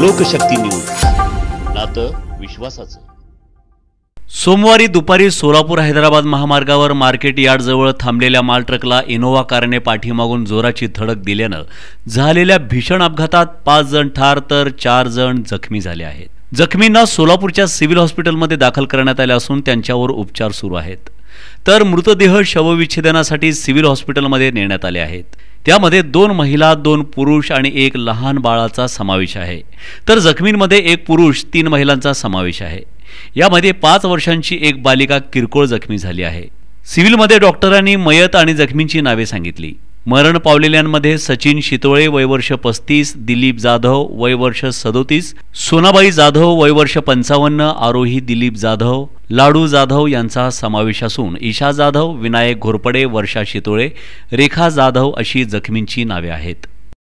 लोकशक्ती news नात विश्वासाचं सोमवारी दुपारी सोलापूर हैदराबाद महामार्गावर मार्केट यार्डजवळ थांबलेल्या मालट्रकला इनोव्हा कारने पाठीमागून जोराची धडक दिल्यानं झालेल्या भीषण अपघातात पाच जण ठार तर चार जण जखमी झाले आहेत जखमींना सोलापूरच्या सिव्हिल हॉस्पिटलमध्ये दाखल करण्यात आले असून त्यांच्यावर उपचार सुरू आहेत तर मृतदेह शवविच्छेदनासाठी सिव्हिल हॉस्पिटलमध्ये नेण्यात आले आहेत त्यामध्ये दोन महिला दोन पुरुष आणि एक लहान बाळाचा समावेश आहे तर जखमींमध्ये एक पुरुष तीन महिलांचा समावेश आहे यामध्ये पाच वर्षांची एक बालिका किरकोळ जखमी झाली आहे सिव्हिलमध्ये डॉक्टरांनी मयत आणि जखमींची नावे सांगितली मरण पावलेल्यांमध्ये सचिन शितोळे वयवर्ष पस्तीस दिलीप जाधव वयवर्ष सदोतीस सोनाबाई जाधव वयवर्ष पंचावन्न आरोही दिलीप जाधव लाडू जाधव यांचा समावेश असून ईशा जाधव विनायक घोरपडे वर्षा शितोळे रेखा जाधव अशी जखमींची नावे आहेत